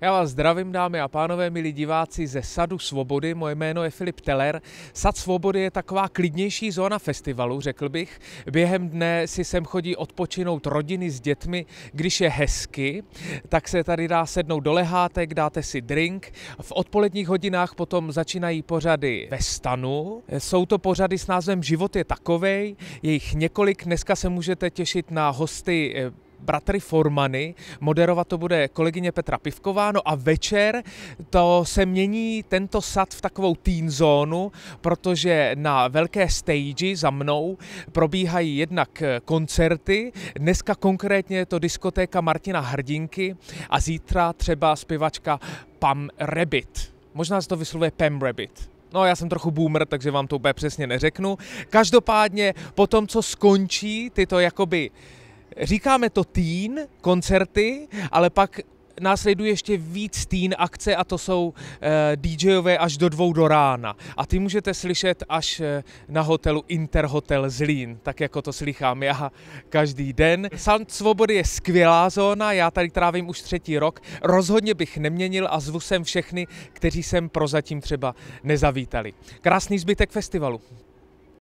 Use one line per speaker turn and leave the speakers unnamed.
Já vás zdravím, dámy a pánové, milí diváci ze Sadu Svobody. Moje jméno je Filip Teller. Sad Svobody je taková klidnější zóna festivalu, řekl bych. Během dne si sem chodí odpočinout rodiny s dětmi. Když je hezky, tak se tady dá sednout do lehátek, dáte si drink. V odpoledních hodinách potom začínají pořady ve stanu. Jsou to pořady s názvem Život je takovej. jejich několik. Dneska se můžete těšit na hosty eh, bratry Formany, moderovat to bude kolegyně Petra Pivková, no a večer to se mění tento sad v takovou teen zónu, protože na velké stage za mnou probíhají jednak koncerty, dneska konkrétně je to diskotéka Martina Hrdinky a zítra třeba zpěvačka Pam Rabbit. Možná se to vyslovuje Pam Rabbit. No já jsem trochu boomer, takže vám to úplně přesně neřeknu. Každopádně po tom, co skončí tyto jakoby říkáme to teen koncerty, ale pak následuje ještě víc teen akce a to jsou eh, DJové až do dvou do rána. A ty můžete slyšet až eh, na hotelu Interhotel Zlín, tak jako to slychám já každý den. Sound Svobody je skvělá zóna, já tady trávím už třetí rok. Rozhodně bych neměnil a zvu sem všechny, kteří sem prozatím třeba nezavítali. Krásný zbytek festivalu.